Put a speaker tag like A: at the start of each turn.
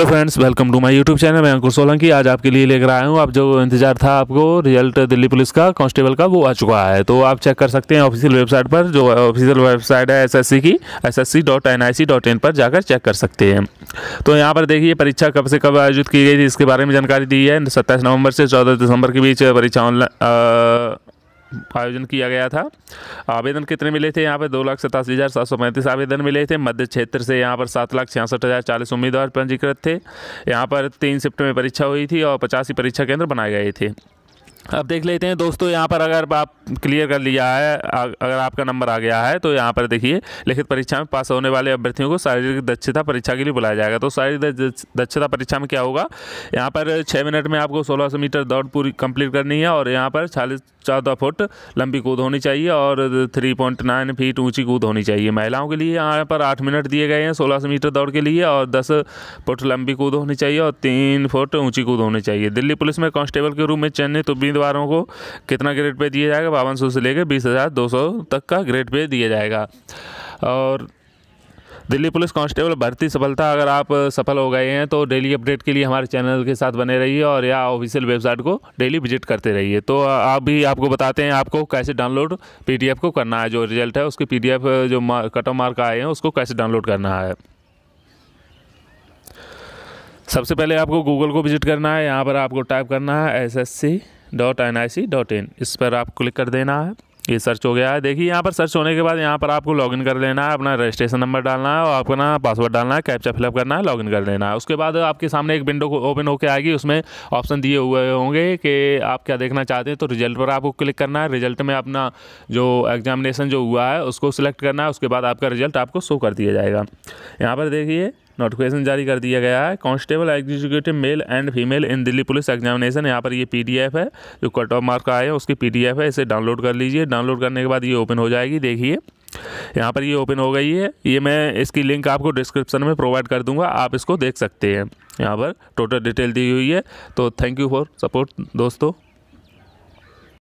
A: hello friends welcome to my YouTube channel मैं अंकुर सोलंकी आज आपके लिए लेकर आया हूँ आप जो इंतजार था आपको रिजल्ट दिल्ली पुलिस का कांस्टेबल का वो आ चुका है तो आप चेक कर सकते हैं ऑफिशियल वेबसाइट पर जो ऑफिशियल वेबसाइट है एसएससी की इन पर जाकर चेक कर सकते हैं तो यहाँ पर देखिए परीक्षा कब से कब आयोजित की गई थी इसके बारे में जानकारी दी है सत्ताईस नवंबर से चौदह दिसंबर के बीच परीक्षा ऑनलाइन आयोजन किया गया था आवेदन कितने मिले थे यहाँ पर दो लाख सतासी हज़ार सात सौ पैंतीस आवेदन मिले थे मध्य क्षेत्र से यहाँ पर सात लाख छियासठ हज़ार चालीस उम्मीदवार पंजीकृत थे यहाँ पर तीन शिफ्ट में परीक्षा हुई थी और पचासी परीक्षा केंद्र बनाए गए थे अब देख लेते हैं दोस्तों यहाँ पर अगर आप क्लियर कर लिया है अगर आपका नंबर आ गया है तो यहाँ पर देखिए लिखित परीक्षा में पास होने वाले अभ्यर्थियों को शारीरिक दक्षता परीक्षा के लिए बुलाया जाएगा तो शारीरिक दक्षता परीक्षा में क्या होगा यहाँ पर छः मिनट में आपको सोलह सौ मीटर दौड़ पूरी कंप्लीट करनी है और यहाँ पर चालीस चौदह फुट लंबी कूद होनी चाहिए और थ्री पॉइंट नाइन फीट ऊँची कूद होनी चाहिए महिलाओं के लिए यहाँ पर आठ मिनट दिए गए हैं सोलह सौ मीटर दौड़ के लिए और दस फुट लंबी कूद होनी चाहिए और तीन फुट ऊँची कूद होनी चाहिए दिल्ली पुलिस में कॉन्स्टेबल के रूप में चयनित उम्मीदवार उम्मीदवारों को कितना ग्रेड पे दिया जाएगा बावन सौ से लेकर बीस हज़ार दो सौ तक का ग्रेड पे दिया जाएगा और दिल्ली पुलिस कांस्टेबल भर्ती सफलता अगर आप सफल हो गए हैं तो डेली अपडेट के लिए हमारे चैनल के साथ बने रहिए और या ऑफिशियल वेबसाइट को डेली विजिट करते रहिए तो आप भी आपको बताते हैं आपको कैसे डाउनलोड पीडीएफ को करना है जो रिजल्ट है उसके पीडीएफ जो कट ऑफ मार्क आए हैं उसको कैसे डाउनलोड करना है सबसे पहले आपको गूगल को विजिट करना है यहाँ पर आपको टाइप करना है S S C dot N I C dot in इस पर आप क्लिक कर देना है ये सर्च हो गया है देखिए यहाँ पर सर्च होने के बाद यहाँ पर आपको लॉगिन कर लेना है अपना रजिस्ट्रेशन नंबर डालना है और आपका ना पासवर्ड डालना है कैप्चा फिलअप करना है लॉगिन कर लेना है उसके बाद आपके सामने एक विंडो ओपन होकर आएगी उसमें ऑप्शन दिए हुए होंगे कि आप क्या देखना चाहते हैं तो रिजल्ट पर आपको क्लिक करना है रिजल्ट में अपना जो एग्जामिनेशन जो हुआ है उसको सिलेक्ट करना है उसके बाद आपका रिजल्ट आपको शो कर दिया जाएगा यहाँ पर देखिए नोटिफिकेशन जारी कर दिया गया है constable executive male and female in Delhi police examination यहाँ पर ये पी है जो कट ऑफ मार्क आए हैं उसकी पी है इसे डाउनलोड कर लीजिए डाउनलोड करने के बाद ये ओपन हो जाएगी देखिए यहाँ पर ये ओपन हो गई है ये मैं इसकी लिंक आपको डिस्क्रिप्शन में प्रोवाइड कर दूंगा आप इसको देख सकते हैं यहाँ पर टोटल डिटेल दी हुई है तो थैंक यू फॉर सपोर्ट दोस्तों